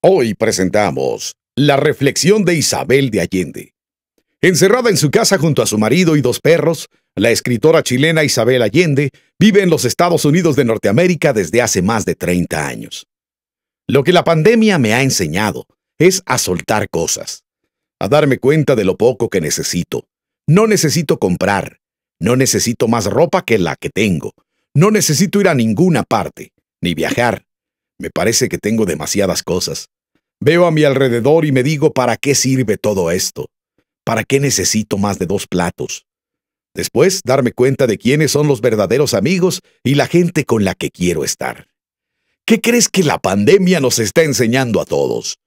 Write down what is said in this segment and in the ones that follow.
Hoy presentamos la reflexión de Isabel de Allende. Encerrada en su casa junto a su marido y dos perros, la escritora chilena Isabel Allende vive en los Estados Unidos de Norteamérica desde hace más de 30 años. Lo que la pandemia me ha enseñado es a soltar cosas, a darme cuenta de lo poco que necesito. No necesito comprar, no necesito más ropa que la que tengo, no necesito ir a ninguna parte, ni viajar, me parece que tengo demasiadas cosas. Veo a mi alrededor y me digo, ¿para qué sirve todo esto? ¿Para qué necesito más de dos platos? Después, darme cuenta de quiénes son los verdaderos amigos y la gente con la que quiero estar. ¿Qué crees que la pandemia nos está enseñando a todos?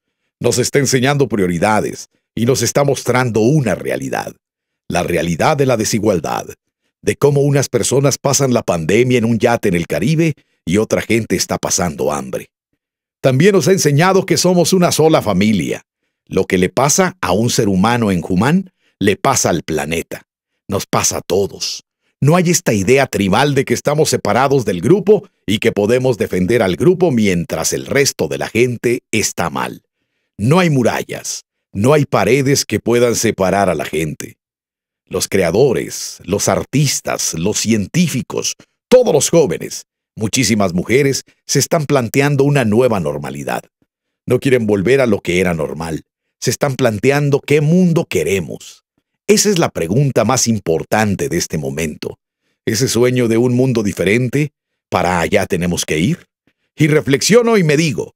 Nos está enseñando prioridades y nos está mostrando una realidad. La realidad de la desigualdad. De cómo unas personas pasan la pandemia en un yate en el Caribe y otra gente está pasando hambre. También nos ha enseñado que somos una sola familia. Lo que le pasa a un ser humano en Jumán, le pasa al planeta. Nos pasa a todos. No hay esta idea tribal de que estamos separados del grupo y que podemos defender al grupo mientras el resto de la gente está mal. No hay murallas, no hay paredes que puedan separar a la gente. Los creadores, los artistas, los científicos, todos los jóvenes, Muchísimas mujeres se están planteando una nueva normalidad. No quieren volver a lo que era normal. Se están planteando qué mundo queremos. Esa es la pregunta más importante de este momento. ¿Ese sueño de un mundo diferente? ¿Para allá tenemos que ir? Y reflexiono y me digo,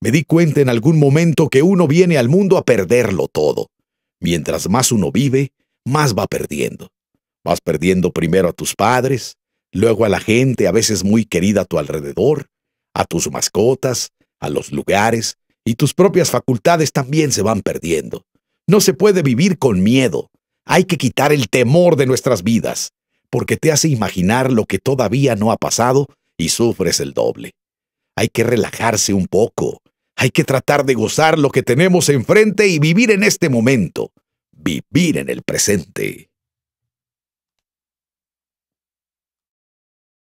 me di cuenta en algún momento que uno viene al mundo a perderlo todo. Mientras más uno vive, más va perdiendo. Vas perdiendo primero a tus padres, luego a la gente a veces muy querida a tu alrededor, a tus mascotas, a los lugares, y tus propias facultades también se van perdiendo. No se puede vivir con miedo. Hay que quitar el temor de nuestras vidas, porque te hace imaginar lo que todavía no ha pasado y sufres el doble. Hay que relajarse un poco. Hay que tratar de gozar lo que tenemos enfrente y vivir en este momento. Vivir en el presente.